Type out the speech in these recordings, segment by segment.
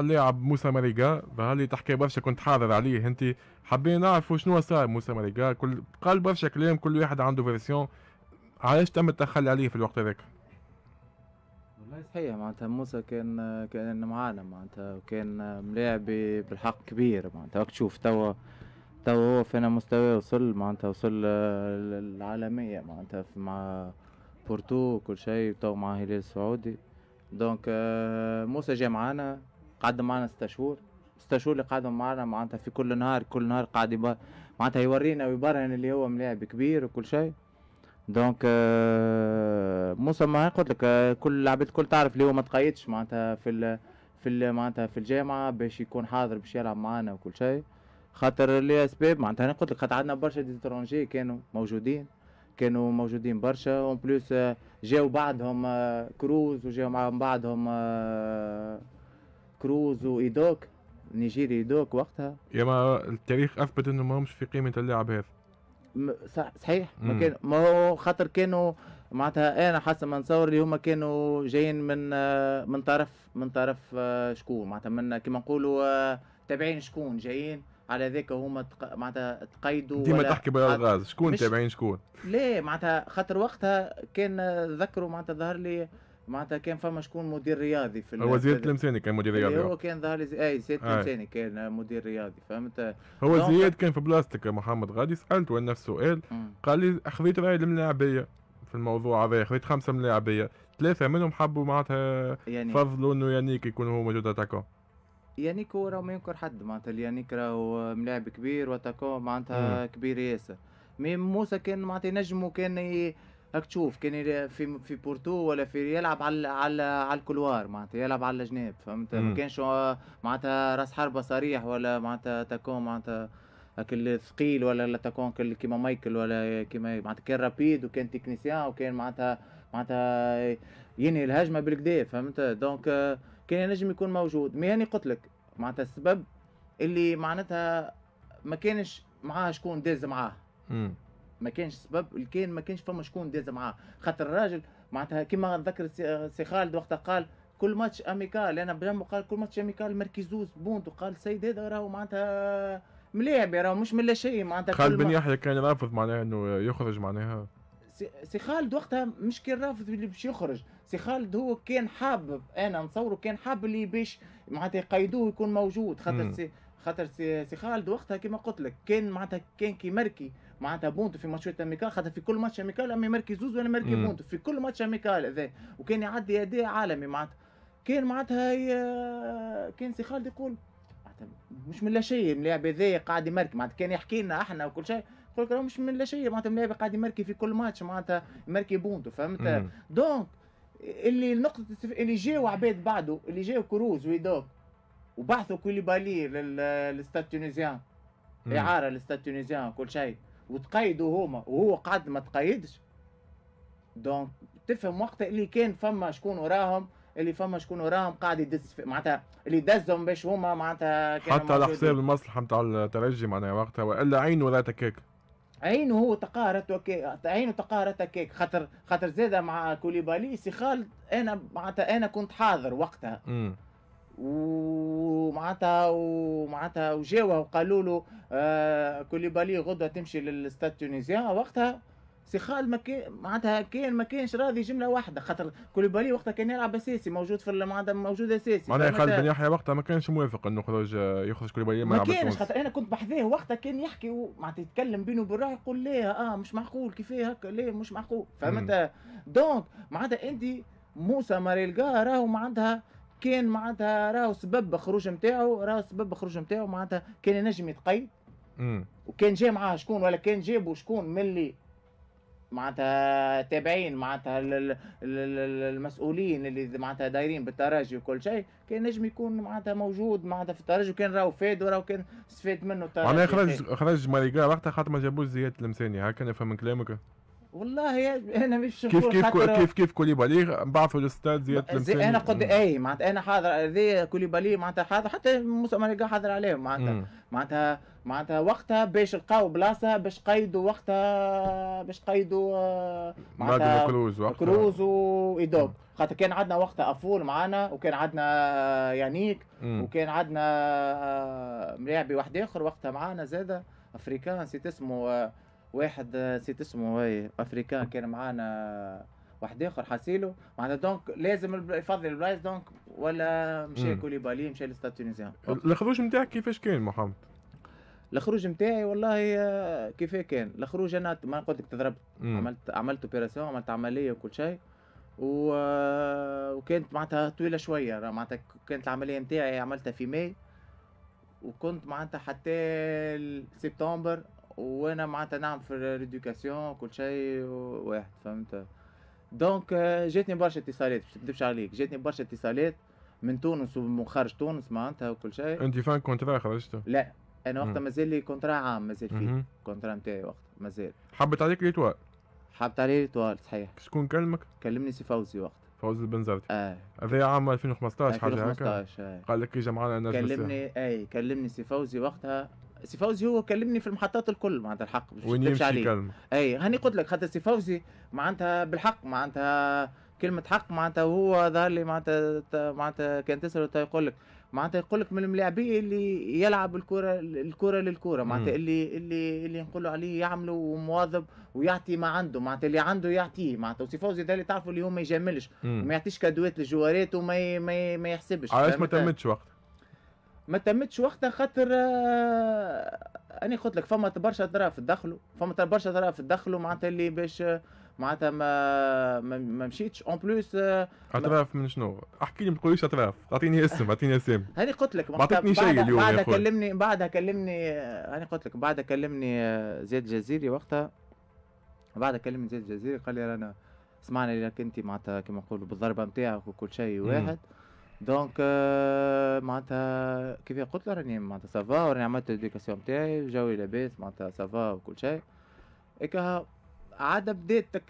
اللاعب موسى ماريجا ظهر تحكي برشا كنت حاضر عليه انت حابين نعرفوا شنو صار موسى ماريجا كل قال برشا كلام كل واحد عنده فيرسيون علاش تم التخلي عليه في الوقت هذاك والله صحيح معناتها موسى كان كان معانا معناتها وكان ملاعب بالحق كبير معناتها وقت تشوف توا توا هو فينا مستواه وصل معناتها وصل العالمية معناتها مع بورتو وكل شيء تو مع هلال السعودي دونك آه، موسى جاء معانا قعد معنا ست شهور ست شهور اللي قعدوا معنا معناتها في كل نهار كل نهار قاعد يبر معناتها يورينا ويبرهن اللي هو ملاعب كبير وكل شيء دونك آه، موسى ما قلت لك آه، كل لعبت الكل تعرف اللي هو ما تقيدش معناتها في ال في ال معناتها في الجامعه باش يكون حاضر باش يلعب معنا وكل شيء خاطر لي اسباب معناتها انا قلت لك خاطر عندنا برشا ديترونجي كانوا موجودين كانوا موجودين برشا اون آه، بلوس جاو بعدهم كروز وجاو مع بعضهم كروز وايدوك نيجيري ايدوك وقتها يا ما التاريخ اثبت انه ما همش في قيمه اللاعب هذا صح صحيح ما كان ما هو خاطر كانوا معناتها انا حسب ما نصور اللي هما كانوا جايين من آه، من طرف من طرف آه، شكون معناتها من كما نقولوا آه، تابعين شكون جايين على ذاك هما تق... معناتها تقيدوا ديما تحكي بالالغاز شكون مش... تابعين شكون؟ لا معناتها خاطر وقتها كان ذكروا معناتها ظهر لي معناتها كان فما شكون مدير رياضي في هو زياد تلمساني كان مدير إيه، رياضي هو كان ظهر زي... اي زياد تلمساني آه. كان مدير رياضي فهمت هو زياد كان في بلاستيك محمد غادي سالته نفس السؤال قال لي خذيت راي الملاعبيه في الموضوع هذا خذيت خمسه ملاعبيه ثلاثه منهم حبوا معناتها يعني فضلوا انه يانيك يكون هو موجود اتاكو يانيك هو راه ما ينكر حد معناتها يانيك راهو ملاعب كبير واتاكو معناتها كبير ياسر مي موسى كان معناتها ينجم وكان ي... راك تشوف كان في في بورتو ولا في يلعب على على على الكلوار معناتها يلعب على الجناب فهمت ما كانش معناتها راس حربه صريح ولا معناتها تكون معناتها اكل ثقيل ولا لا تكون كيما مايكل ولا كيما معناتها كان رابيد وكان تكنيسيان وكان معناتها معناتها ينهي الهجمه بالكدا فهمت دونك كان نجم يكون موجود مي هاني قلت لك معناتها السبب اللي معناتها ما كانش معاه شكون داز معاه ما كانش سبب الكين ما كانش فما شكون داز معاه خاطر الراجل معناتها كيما ذكر سي خالد وقتها قال كل ماتش اميكال انا بجمع قال كل ماتش اميكال مركزوز بونت وقال السيد هذا راهو معناتها ملاعب راهو مش من لا شيء معناتها خالد بن يحيى كان رافض معناها انه يخرج معناها سي خالد وقتها مش كان رافض اللي باش يخرج سي خالد هو كان حابب انا نصوره كان حابب اللي باش معناتها يقيدوه يكون موجود خاطر سي خاطر سي خالد وقتها كما قلت لك كان معناتها كان كي مركي معناتها بونتو في ماتشات اميكال خاطر في كل ماتش اميكال اما يمركز زوز ولا يمركز بونتو في كل ماتش اميكال هذا وكان يعدي اداء عالمي معناتها كان معناتها هي... كان سي خالد يقول مش من لا شيء اللاعب هذا قاعد يمركي معناتها كان يحكي لنا احنا وكل شيء يقول لك مش من لا شيء معناتها اللاعب قاعد يمركي في كل ماتش معناتها يمركي بونتو فهمت دونك اللي نقطة اللي جاو عباد بعده اللي جاو كروز ويدوب وبعثوا كوليبالي للستاد تونيزيان اعاره للستاد تونيزيان كل شيء وتقيدوا هما وهو قعد ما تقيدش دونك تفهم وقت اللي كان فما شكون وراهم اللي فما شكون وراهم قاعد يدز معناتها اللي دزهم باش هما معناتها حتى على حساب المصلحه نتاع الترجي معناها وقتها والا عينه ولا تكاك عينه هو تقهرت وكي... عينه تقهرت هكاك خاطر خاطر زاده مع كوليبالي سي خالد انا معناتها انا كنت حاضر وقتها امم و معناتها ومعناتها وجاو وقالوا له آه كوليبالي غدوه تمشي للاستاد تونسيان آه، وقتها سي خال ما كان معناتها كان ما كانش راضي جمله واحده خاطر كوليبالي وقتها كان يلعب اساسي موجود في معناتها موجود اساسي معناها خالد بن يحيى وقتها ما كانش موافق انه يخرج آه، يخرج كوليبالي ما, ما كانش خاطر انا كنت بحذاه وقتها كان يحكي معناتها يتكلم بينه بالروح يقول ليه اه مش معقول كيفاه هكا ليه مش معقول فهمت دونك معناتها انت موسى ماريلغا راهو معناتها كان معناتها راهو سبب خروج نتاعو راهو سبب خروج نتاعو معناتها كان ينجم يتقيد وكان جاي معاه شكون ولا كان جابو شكون من اللي معناتها تابعين معناتها المسؤولين اللي معناتها دايرين بالترجي وكل شيء كان نجم يكون معناتها موجود معناتها في الترجي وكان راهو فاد وراهو كان استفاد منه الترجي معناها خرج خرج ماريكا وقتها خاطر ما جابوش زياد المساني هكا نفهم من كلامك والله انا مش كيف كيف كيف كيف كوليبالي بعثوا الاستاذ زياد زي انا قد اي معناتها انا حاضر زي كوليبالي معناتها حاضر حتى موسى مانيكا حاضر عليهم معناتها معناتها معناتها وقتها باش لقاو بلاصه باش قيدوا وقتها باش قيدوا آه، معناتها كروز وقتها كروز وايدوب خاطر كان عندنا وقتها افول معانا وكان عندنا آه، يانيك وكان عندنا آه، ملاعبي واحد اخر وقتها معانا زاده افريكان نسيت اسمه واحد نسيت اسمه هاي افريكان كان معانا واحد اخر حاسيلو معناتها دونك لازم يفضل البلايص دونك ولا مشى كوليبالي مشى لستاد تونيزيان الخروج نتاعك كيفاش كان محمد؟ الخروج نتاعي والله آه، كيف كان الخروج انا ما قلت لك تضربت عملت عملت اوبيراسيون عملت عمليه وكل شيء و... آه، وكانت معناتها طويله شويه معناتها كانت العمليه نتاعي عملتها في ماي وكنت معناتها حتى سبتمبر وانا معناتها نعمل في ريدوكاسيون كل شيء واحد فهمت دونك آه، جاتني برشا اتصالات باش تكذبش عليك جاتني برشا اتصالات من تونس ومن خارج تونس معناتها وكل شيء انت فان كونترا خرجت لا انا وقتها مازال لي كونترا عام مازال فيه الكونترا نتاعي وقتها مازال حبت عليك توال حبت لي توال صحيح شكون كلمك؟ كلمني سي فوزي وقتها فوزي البنزرتي اه هذا عام 2015 حاجه هكا 2015 آه. قال لك اجا معنا نجم كلمني اي كلمني سي فوزي وقتها سي فوزي هو كلمني في المحطات الكل معناتها الحق مش ونمشي عليه كلمة. اي هاني قلت لك خاطر سي فوزي معناتها بالحق معناتها كلمة حق معناتها هو ظهر لي معناتها معناتها كان تسأل طيب يقول لك معناتها يقول لك من الملاعبية اللي يلعب الكرة الكرة للكرة معناتها اللي اللي اللي نقولوا عليه يعملوا ومواظب ويعطي ما عنده معناتها اللي عنده يعطيه معناتها وسي فوزي ده اللي تعرفوا اللي هو ما يجاملش وما يعطيش كادوات لجوارات وما ما يحسبش علاش ما تمتش وقت ما تمتش وقتها خاطر آه، انا قلت لك فما برشا اطراف الدخل فما برشا اطراف الدخل معناتها اللي باش آه، معناتها ما ما مشيتش اون بلوس اطراف من شنو؟ احكي لي ما تقوليش اطراف اعطيني اسم اعطيني اسم هاني قلت لك اعطيتني شيء اليوم بعدها كلمني بعدها كلمني آه، هاني قلت لك بعدها كلمني زياد جزيري وقتها بعدها كلمني زياد جزيري قال لي رانا سمعنا انك انت معناتها كما نقولوا بالضربه نتاعك وكل شيء واحد م. دونك آه، معناتها كيف قلت له راني معناتها سافا راني عملت الاديكاسيون نتاعي وجوي لاباس معناتها سافا وكل شيء هكا عاد بديت تك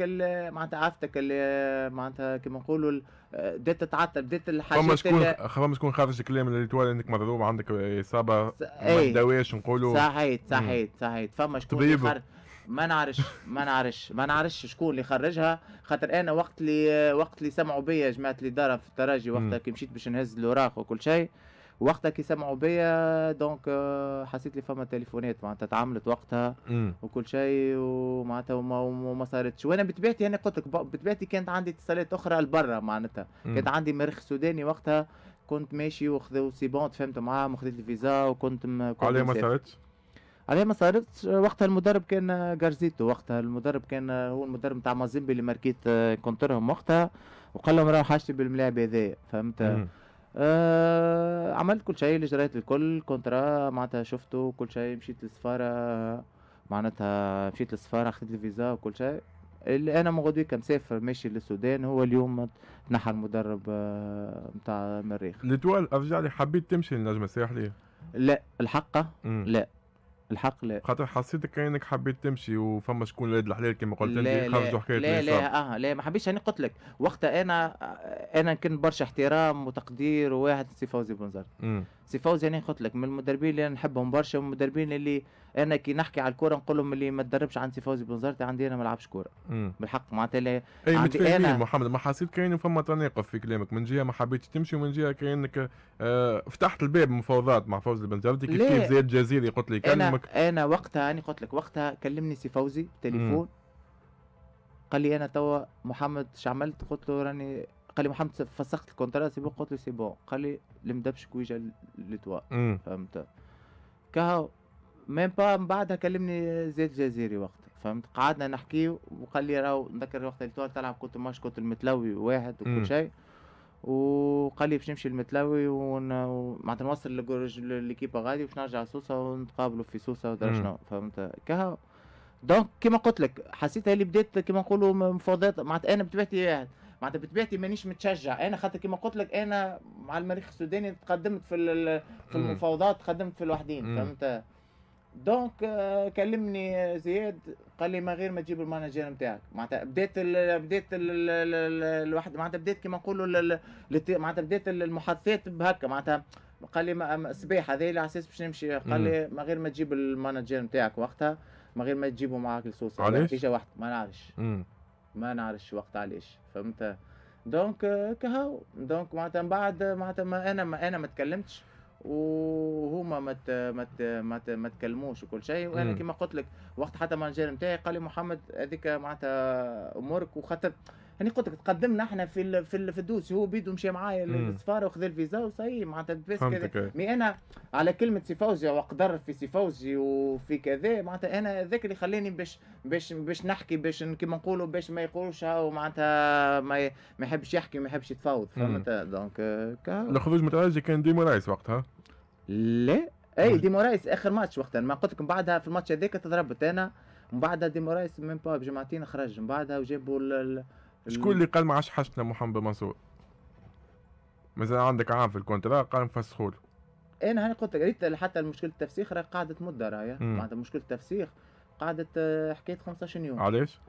معناتها عرفتك آه، معناتها كيما نقولوا آه، بديت تتعطل بديت الحاجات فما شكون فما شكون خافش الكلام اللي تولى انك مضروب عندك اصابه ما تداواش نقولوا صحيت صحيت صحيت فما شكون ما نعرفش ما نعرفش ما نعرفش شكون اللي خرجها خاطر انا وقت اللي وقت اللي سمعوا بيا جماعه اللي دار في الترجي وقتها كي مشيت باش نهز الاوراق وكل شيء وقتها كي سمعوا بيا دونك آه، حسيت لي فما تليفونات معناتها تعاملت وقتها وكل شيء ومعناتها وما, وما صارتش وانا بطبيعتي انا قلت لك بطبيعتي كانت عندي اتصالات اخرى لبرا معناتها كانت عندي مريخ سوداني وقتها كنت ماشي وخذوا سي بون تفهمت معاه وخذيت الفيزا وكنت م... كنت عليه ما صارتش عليه ما صارتش وقتها المدرب كان جارزيتو وقتها المدرب كان هو المدرب نتاع مازيمبي اللي ماركيت آه، كونترهم وقتها وقال لهم راهو حاجتي بالملاعب هذايا فهمت آه عملت كل شيء اللي جريت الكل كونترا معناتها شفته كل شيء مشيت للسفاره معناتها مشيت للسفاره اخذت الفيزا وكل شيء اللي انا مغدوي مسافر ماشي للسودان هو اليوم تنحى المدرب نتاع آه، المريخ نتوال ارجع لي حبيت تمشي للنجمه الساحلي لا الحقه لا الحقل خاطر حسيتك كانك حبيت تمشي وفما شكون ولاد الحلال كما قلت لي خرجوا حكايه لا لا اه لا ما حبيتش انا قلت لك وقتها انا انا كنت برشا احترام وتقدير وواحد سي فوزي بنزرت سي فوزي يعني قلت لك من المدربين اللي انا نحبهم برشا ومن المدربين اللي انا كي نحكي على الكوره نقول لهم اللي ما تدربش عند سي فوزي بنزرتي عندي انا ما لعبش كوره بالحق معناتها اللي متفاهمين انا محمد ما حسيت كاين فما تناقض في كلامك من جهه ما حبيتش تمشي ومن جهه كانك آه فتحت الباب مفاوضات مع فوزي بنزرتي كيف كيف زياد جزيري قلت لي كلمك انا, أنا وقتها انا يعني قلت لك وقتها كلمني سي فوزي تليفون قال لي انا توا محمد شعملت قلت له راني قال لي محمد فسخت الكونترا سي بون قلت له سي بون قال لي المدبش كويجا لتوا فهمت كهو ميم با من بعدها كلمني زيد جزيري وقتها فهمت قعدنا نحكي وقال لي راهو نذكر وقتها اللي تلعب كنت ماش كنت المتلوي واحد وكل شيء وقال لي باش نمشي المتلوي ومعناتها نوصل ليكيب غادي باش نرجع سوسه ونتقابلوا في سوسه ودرا شنو فهمت كهو دونك كيما قلت لك حسيتها اللي بدات كيما نقولوا مفاوضات معناتها انا بطبيعتي واحد معناتها بطبيعتي مانيش متشجع انا خاطر كيما قلت لك انا مع المريخ السوداني تقدمت في في المفاوضات تقدمت في الوحدين فهمت دونك آه، كلمني زياد قال لي ما غير ما تجيب المانجير نتاعك معناتها بديت الـ بدات الواحد معناتها بديت كيما نقولوا معناتها بديت المحادثات بهكا معناتها قال لي صباح هذا على اساس باش نمشي قال لي ما غير ما تجيب المانجير نتاعك وقتها ما غير ما تجيبه معاك لسوسه علاش؟ واحد ما نعرفش ما نعرفش وقت علاش فهمت دونك كهو دونك معناتها من بعد معناتها ما انا ما انا ما تكلمتش وهما ما مت مت مت ما تكلموش وكل شيء وانا كما قلت لك وقت حتى ما الجير نتاعي قال لي محمد هذيك معناتها امورك وخاطر يعني قلت لك تقدمنا احنا في الـ في, الـ في الدوس هو بيدو مشى معايا للسفاره وخذ الفيزا وصاي معناتها بس كذا مي انا على كلمه سي فوزي وقدر في سي فوزي وفي كذا معناتها انا ذاك اللي خلاني باش باش باش نحكي باش كيما نقولوا باش ما يقولوش معناتها ما ما يحبش يحكي ما يحبش يتفاوض فهمت دونك آه، الخروج متعاجي كان ديما رايس وقتها لا اي دي رايس اخر ماتش وقتها ما قلت لكم بعدها في الماتش هذاك تضربت انا من بعدها دي رايس من با بجمعتين خرج من بعدها وجابوا شكون اللي قال ما عادش حاجتنا محمد منصور مازال عندك عام في الكونترا قال نفسخوا له انا هاني قلت قريت حتى مشكله التفسيخ راه قاعده مده راهي معناتها مشكله التفسيخ قاعده آه، حكايه 15 يوم علاش؟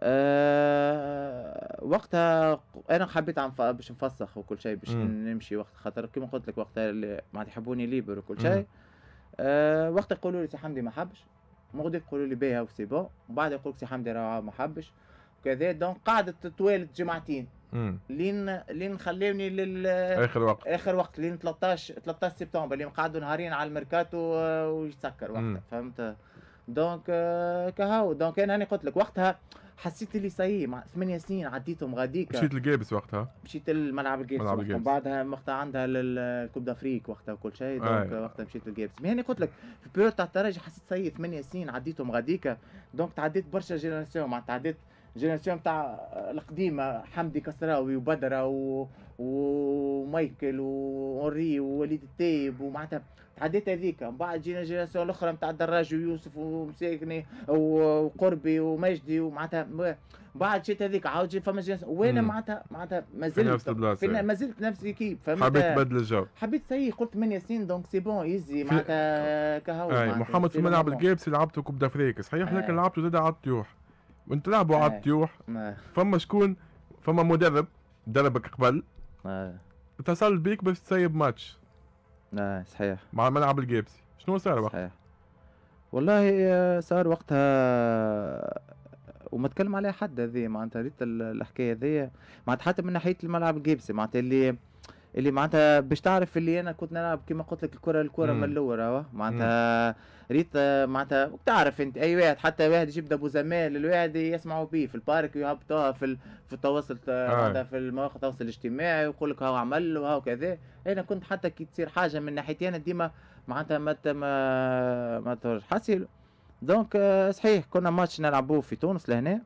أه وقتها انا حبيت عم باش نفسخ وكل شيء باش نمشي وقت خاطر كيما قلت لك وقتها معناتها يحبوني ليبر وكل شيء أه وقتها يقولوا لي سي حمدي ما حبش مغدي يقولوا لي باهي سي بون بعد يقول لك سي حمدي راه ما حبش كذا دونك قعدت طوالت جمعتين لين لين خلاوني لل اخر وقت اخر وقت لين 13 13 سبتمبر اللي قعدوا نهارين على الميركاتو آه، ويتسكر وقتها فهمت دونك آه، كهو دونك انا قلت لك وقتها حسيت اللي صاي مع ثمانية سنين عديتهم غاديك مشيت الجابس وقتها مشيت الملعب الجابس ملعب الجابس بعدها وقتها عندها الكوب دافريك وقتها وكل شيء آه. دونك آه. وقتها مشيت الجابس مي انا قلت لك في بيريود تاع الترجي حسيت صاي ثمانية سنين عديتهم غاديك دونك تعديت برشا جينيراسيون معناتها تعديت الجينيراسيون تاع القديمه حمدي كسراوي وبدره و... ومايكل وهنري ووليد التايب ومعناتها تعديت هذيك من بعد جينا جينيراسيون الاخرى نتاع الدراج ويوسف ومساكني وقربي ومجدي ومعناتها بعد جيت هذيك عاود جيت فما جنس وانا معناتها معناتها ما زلت في نفس ما زلت نفس الكيب فهمت حبيت تبدل الجو حبيت سي قلت 8 سنين دونك سي بون يزي معناتها كهو محمد في ملعب الجيبس لعبته كوب دافريك صحيح لكن لعبته زاد على الطيوح انت لعبوا إيه. على الطيوح إيه. فما شكون فما مدرب دربك قبل إيه. اتصل بيك باش تسيب ماتش اه صحيح مع الملعب الجيبسي شنو صار وقتها؟ صحيح والله آه، صار وقتها آه، وما تكلم عليها حد هذه معناتها ريت الحكايه هذه معناتها حتى من ناحيه الملعب الجيبسي معناتها اللي اللي معناتها باش تعرف اللي انا كنت نلعب كيما قلت لك الكره الكره من الاول معناتها ريت معناتها تعرف انت اي واحد حتى واحد يجيب ابو زمان الواحد يسمعوا به في البارك ويهبطوها في في التواصل آه، آه. معناتها في المواقع التواصل الاجتماعي ويقول لك هاو عمل وهاو كذا انا كنت حتى كي تصير حاجه من ناحيتي انا ديما معناتها ما ما ما ترجحش دونك آه، صحيح كنا ماتش نلعبوه في تونس لهنا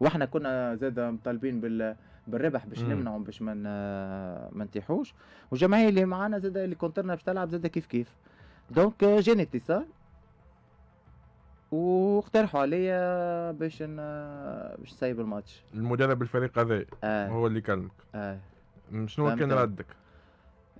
واحنا كنا زاد مطالبين بال بالربح باش نمنعهم باش ما ما نتيحوش والجمعيه اللي معانا زاد اللي كونترنا باش تلعب زاد كيف كيف دونك جاني اتصال واقترحوا عليا باش باش نسيب الماتش المدرب الفريق هذا آه. هو اللي كلمك آه. شنو كان ردك؟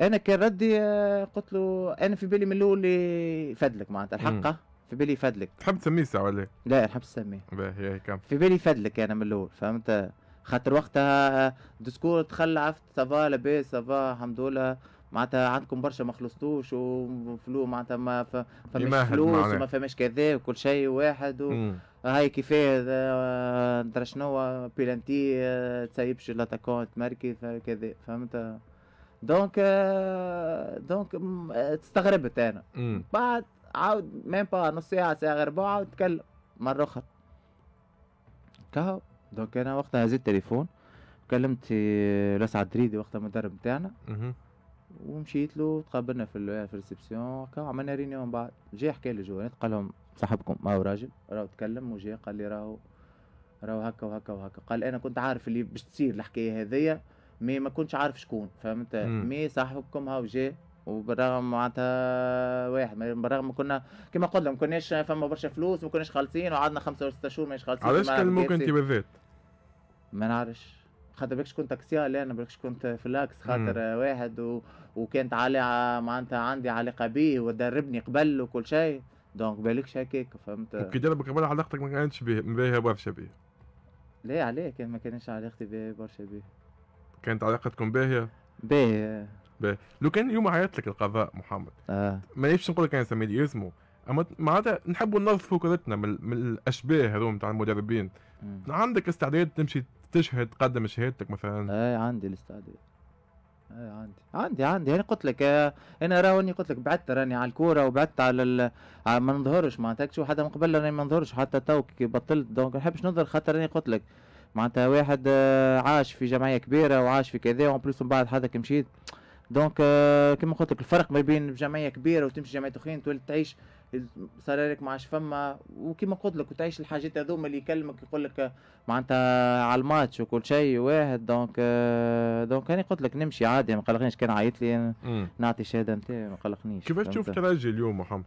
انا كان ردي آه، قلت له انا في بالي من الاول فدلك معناتها الحق في بالي فدلك تحب تسميه ولا لا نحب نسميه باهي كم في بالي فدلك انا من الاول فهمت خاطر وقتها ديسكور تخلى عرفت سافا لاباس سافا الحمد لله معناتها عندكم برشا ما خلصتوش وفلو معناتها ما فماش فلوس وما فماش كذا وكل شيء واحد وهاي هاي كيفاه آه، درا شنو آه، بيلانتي آه، تسيبش لاتاكونت تمركي كذا فهمت دونك دونك استغربت انا مم. بعد عاود ميم با نص ساعه ساعه غير ربع تكلم مره اخرى كهو دونك انا وقتها هزيت تليفون كلمت آه، راس عدريدي وقتها المدرب نتاعنا ومشيت له تقابلنا في في الريسبسيون عملنا عملنا رينيون بعد جا حكى لي قال لهم صاحبكم ما هو راجل راهو تكلم وجا قال لي راهو راهو هكا وهكا وهكا قال انا كنت عارف اللي باش تصير الحكايه هذيا مي ما كنتش عارف شكون فهمت مي صاحبكم هاو جا وبالرغم معناتها واحد بالرغم كنا كما قلت لهم كناش فما برشا فلوس ما كناش خالصين وقعدنا خمسة ولا شهور مانيش خالصين علاش كلموك انت بالذات؟ ما نعرفش خاطر بالكش كنت اكسيال انا بالكش كنت في الاكس خاطر واحد و... وكانت علي معناتها عندي علاقه بيه ودربني قبل وكل شيء دونك بالكش هكاك فهمت وكي دربك قبل علاقتك ما كانتش باهيه باهيه برشا بيه لا عليه كان ما كانش علاقتي باهيه برشا بيه كانت علاقتكم باهيه باهيه لو كان اليوم عيط لك القضاء محمد آه. ما نفسش نقول لك انا سميت اسمه اما معناتها نحبوا ننظفوا كرتنا من, من الاشباه هذوما تاع المدربين عندك استعداد تمشي تشهد تقدم شهادتك مثلا اي آه، عندي الاستعداد اي آه، عندي عندي عندي يعني قلت لك آه، انا راني قلت لك بعدت راني على الكوره وبعدت على ال... ما نظهرش معناتها شو حتى من قبل راني ما نظهرش حتى تو كي بطلت دونك ما نحبش نظهر خاطر راني قلت لك معناتها واحد عاش في جمعيه كبيره وعاش في كذا ومن من بعد حتى مشيت دونك آه، كما قلت لك الفرق ما بين جمعيه كبيره وتمشي جمعيه اخرين تولي تعيش صرالك ما عادش فما وكما قلت لك وتعيش الحاجات هذوما اللي يكلمك يقول لك معناتها على الماتش وكل شيء واحد دونك آه، دونك انا قلت لك نمشي عادي ما قلقنيش كان عيط لي نعطي الشهاده نتاعي ما قلقنيش كيفاش تشوف ترجي اليوم محمد؟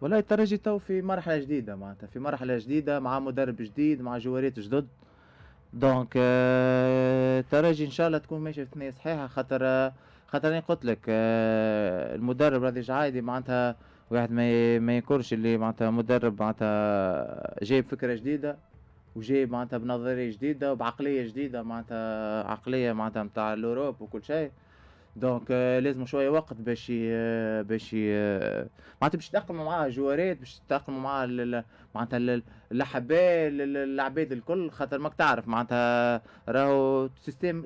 والله الترجي تو في مرحله جديده معناتها في مرحله جديده مع مدرب جديد مع جواريت جدد دونك euh, ترجي ان شاء الله تكون ماشيه في ثنيه صحيحه خاطر خاطر انا قلت لك آه، المدرب راضي عادي معناتها واحد ما ما ينكرش اللي معناتها مدرب معناتها جايب فكره جديده وجايب معناتها بنظريه جديده وبعقليه جديده معناتها عقليه معناتها نتاع الاوروب وكل شيء دونك آه، لازم شويه وقت باش آه، باش آه، معناتها باش تتاقلموا مع جوارات باش تتاقلموا مع معناتها الاحباء العباد الكل خاطر ماك تعرف معناتها راهو سيستم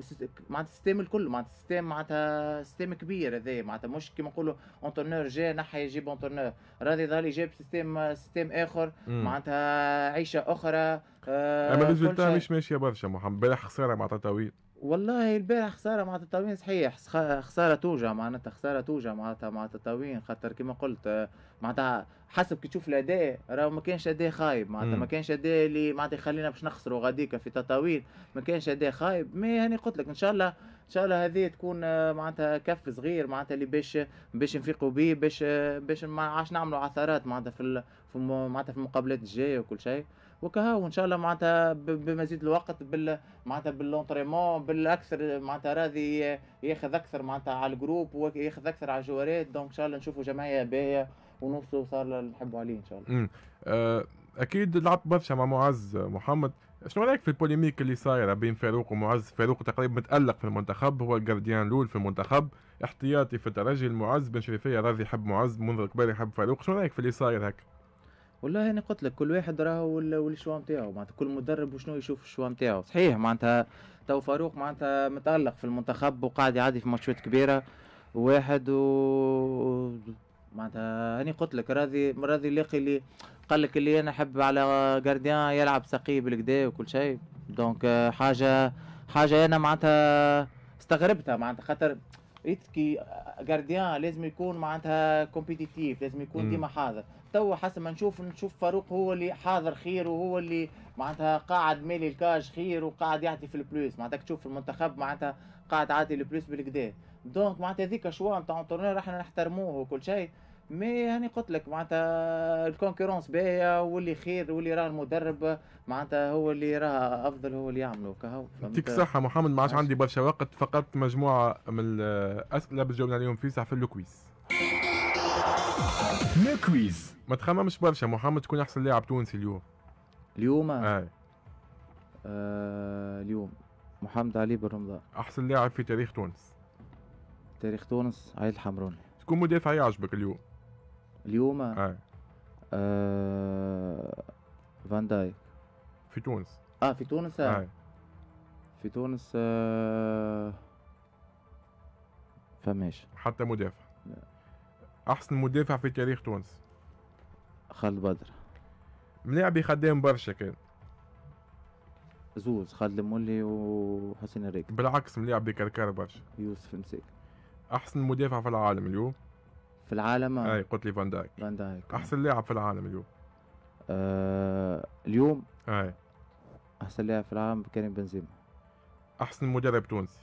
معناتها السيستم الكل معناتها السيستم معناتها سيستم كبير هذا معناتها مش كيما نقولوا اونترنور جا نحى يجيب اونترنور راضي ظهر جاب سيستم سيستم اخر معناتها عيشه اخرى اما ريزولتا مش ماشيه برشا محمد بلا خساره معناتها طويل والله البارح خساره مع تطاوين صحيح خساره توجع معناتها خساره توجع معناتها مع تطاوين خاطر كما قلت معناتها حسب كي تشوف الاداء راه ما كانش اداء خايب معناتها ما كانش اداء اللي معناتها يخلينا باش نخسروا غاديك في تطاوين ما كانش اداء خايب مي هاني قلت لك ان شاء الله ان شاء الله هذه تكون معناتها كف صغير معناتها اللي باش باش نفيقوا به باش باش ما عادش نعملوا عثرات معناتها في معناتها في المقابلات الجايه وكل شيء وكها وان شاء الله معناتها بمزيد الوقت بال معناتها باللونتريمون بالاكثر معناتها راضي ياخذ اكثر معناتها على الجروب وياخذ اكثر على الجوارات دونك ان شاء الله نشوفوا جمعيه باهيه ونوصلوا صار اللي نحبوا عليه ان شاء الله. آه، اكيد لعبت برشا مع معز محمد شنو رايك في البوليميك اللي صايره بين فاروق ومعز فاروق تقريبا متالق في المنتخب هو الجارديان الاول في المنتخب احتياطي في الترجي المعز بن شريفيه راضي يحب معز منذ قبل يحب فاروق شنو رايك في اللي صاير هكا والله انا قلت لك كل واحد راه والشوا نتاعو معناتها كل مدرب وشنو يشوف الشوا نتاعو صحيح معناتها تو فاروق معناتها متالق في المنتخب وقاعد يعدي في ماتشات كبيره واحد و معناتها هاني قلت لك راضي راضي لاقي اللي قال لك اللي انا حب على جارديان يلعب سقي بالكدا وكل شيء دونك حاجه حاجه انا معناتها استغربتها معناتها خاطر كي جارديان لازم يكون معناتها كومبيتيتيف لازم يكون ديما حاضر تو حسب ما نشوف نشوف فاروق هو اللي حاضر خير وهو اللي معناتها قاعد مالي الكاج خير وقاعد يعطي في البلوس معناتها تشوف المنتخب معناتها قاعد عاطي البلوس بالكدا دونك معناتها هذيك شوا نتاع التورنير احنا نحترموه وكل شيء مي هاني يعني قلت لك معناتها الكونكورونس باهيه واللي خير واللي راه المدرب معناتها هو اللي راه افضل هو اللي يعملوا كهو يعطيك الصحة محمد ما عادش عندي برشا وقت فقط مجموعة من الأسئلة باش تجاوبنا عليهم في صحفي في الكويس نكويز ما تخممش برشا محمد تكون احسن لاعب تونسي اليوم اليوم اي آه اليوم محمد علي بن رمضان احسن لاعب في تاريخ تونس تاريخ تونس علي الحمروني تكون مدافع يعجبك اليوم اليوم اي آه فان دايك في تونس اه في تونس آه. آه. في تونس آه فماش حتى مدافع لا. احسن مدافع في تاريخ تونس خالد بدر ملاعب يخدم برشا كان زوز خالد المولي وحسين الريك بالعكس ملاعب بكركار برشا يوسف مسيك احسن مدافع في العالم اليوم في العالم اي قلت لي فان دايك فان دايك احسن لاعب في العالم اليوم آه اليوم اي احسن لاعب في العالم كريم بنزيما احسن مدرب تونسي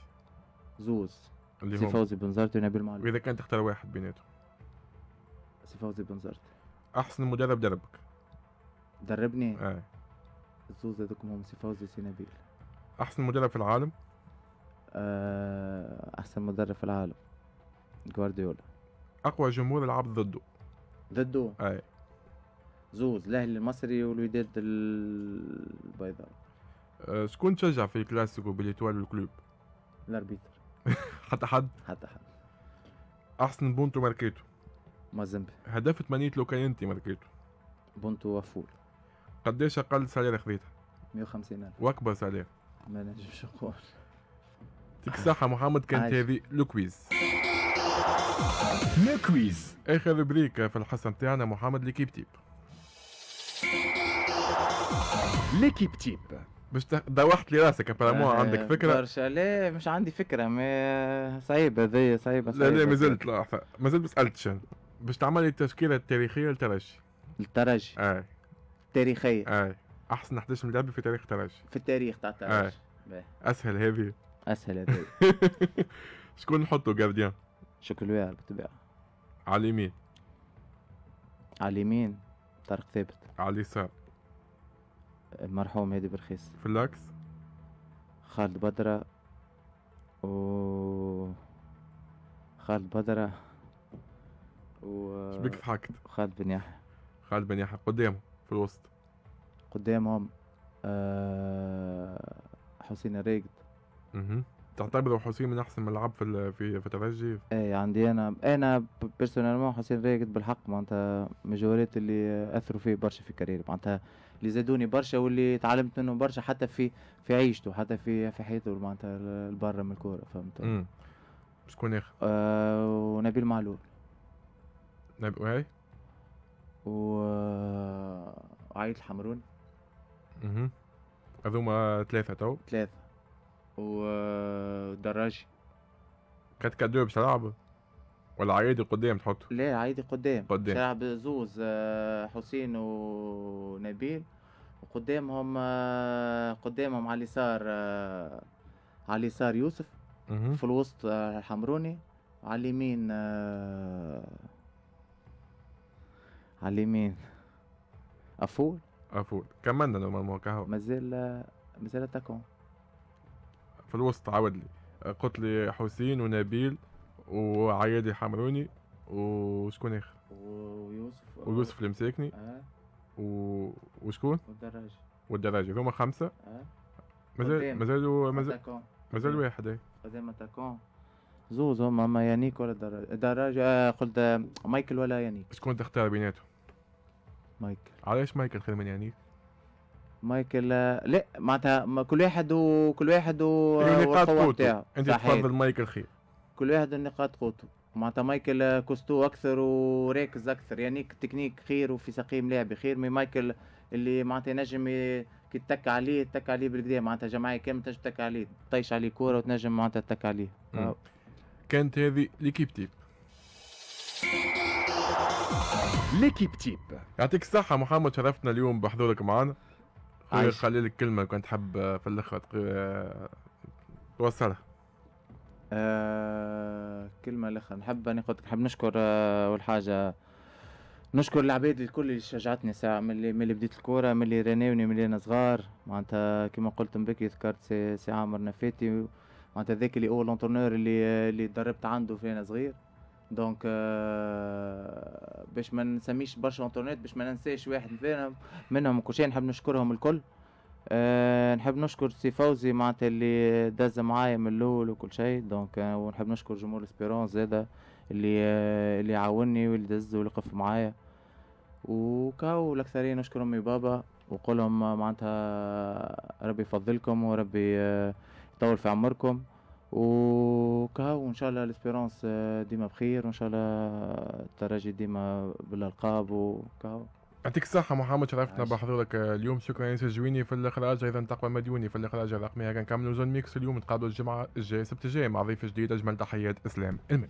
زوز اللي هو فوزي بنزرتي ونبيل معلول واذا كان تختار واحد بيناتهم سي فوزي بنزرت احسن مدرب دربك دربني ايه زوز دوكم هم سي فوزي سي نبيل احسن مدرب في العالم آه، احسن مدرب في العالم جوارديولا اقوى جمهور لعب ضده ضده ايه زوز الاهلي المصري والوداد البيضاء آه، شكون تشجع في الكلاسيكو باليتوال والكلوب الاربيتر حتى حد حتى حد احسن بونتو ماركيتو مازيمبي ثمانية لو كان انت ماركيتو بونتو وفول قديش اقل سالير خذيتها 150000 واكبر سالير ما نجمش نقول يعطيك الصحة محمد كانت هذه لوكويز لوكويز اخر بريك في الحصة نتاعنا محمد ليكيب تيب ليكيب تيب باش دوحت لي راسك ابارامون آه عندك فكره برشا لا مش عندي فكره ما هذيا هذايا صعيبه لا لا مازلت لا مازلت ما سالتش باش تعمل التشكيله التاريخيه لترجي الترجي اي تاريخيه اي احسن 11 ملعب في تاريخ ترجي في التاريخ تاع ترجي آه. اسهل هذه اسهل هذه شكون نحطوا جارديان شكلويار بالطبيعه على اليمين على اليمين طارق ثابت على اليسار المرحوم هادي برخيص في اللاكس خالد بدرة و خالد بدرة و شبيك في خالد وخالد بن يحيى خالد بن يحيى قدامه في الوسط قدامهم آه حسين الريقد اها تعتبر حسين من احسن ملعب في في في اي عندي انا انا مون حسين راجد بالحق معناتها من الجوارات اللي اثروا فيه برشا في كاريري معناتها اللي زادوني برشا واللي تعلمت منهم برشا حتى في في عيشته حتى في في حياته معناتها برا من الكوره فهمت شكون اخر؟ آه ونبيل معلول وهي و وعائلة الحمرون اها هذوما ثلاثة تو ثلاثة ودراجي كانت كادو باش تلعب ولا عادي قدام تحط لا عادي قدام قدام تلعب زوز آه، حسين ونبيل وقدامهم آه، قدامهم على اليسار آه، على اليسار يوسف في الوسط الحمروني على اليمين على اليمين افول افول كملنا نورمالمون الموقع مازال مازال اتاكون في الوسط عاود لي قلت لي حسين ونبيل وعيادي حمروني وشكون اخر ويوسف ويوسف المساكني آه. و... وشكون والدراجي والدراجي هما خمسه آه. مازال مازالوا مازال مازال واحد قدام اتاكون زوز هما ما يانيك ولا دراجي دراجة آه، قلت آه، مايكل ولا يانيك شكون تختار بيناتهم مايكل علاش مايكل خير من يعني مايكل آه، لا معناتها ما كل واحد وكل واحد نقاط قوته انت تفضل مايكل خير كل واحد النقاط قوته معناتها مايكل آه، كوستو اكثر وراكز اكثر يعني تكنيك خير وفي سقيم لعب خير مي مايكل اللي معناتها نجم كي تتك عليه تتك عليه بالكدا معناتها جماعيه كامله تنجم تتك عليه تطيش عليه كوره وتنجم معناتها تتك عليه كانت هذه ليكيب تيب ليكيب تيب يعطيك الصحة محمد شرفتنا اليوم بحضورك معنا خويا لك كلمة كنت حاب آه، في الاخر آه، توصلها آه كلمة الاخر نحب اني قلت نحب نشكر آه، اول آه حاجة نشكر العباد الكل اللي شجعتني ساعة ملي ملي بديت الكورة ملي رناوني ملي انا صغار معناتها كيما قلت مبكي ذكرت سي, سي عامر نفاتي معناتها ذاك اللي أول أنترونور اللي اللي تدربت عنده في انا صغير دونك euh, باش ما نسميش برشا انترنت باش ما ننساش واحد منهم منهم كل شيء نحب نشكرهم الكل أه نحب نشكر سي فوزي معناتها اللي داز معايا من الاول وكل شيء دونك أه ونحب نشكر جمهور سبيرون زادا اللي أه اللي عاوني واللي دز ولقف معايا وكاو الاكثريه نشكر امي بابا وقولهم معناتها ربي يفضلكم وربي آه، يطول في عمركم وكاو ان شاء الله ليسبيرونس آه، ديما بخير وان شاء الله الترجي ديما بالالقاب وكاو يعطيك الصحة محمد شرفتنا بحضورك آه، اليوم شكرا ياسر جويني في الاخراج ايضا تقوى مديوني في الاخراج الرقمي كنكملوا زون ميكس اليوم نتقابلوا الجمعة الجاي السبت الجاي مع ضيف جديد اجمل تحيات اسلام المدى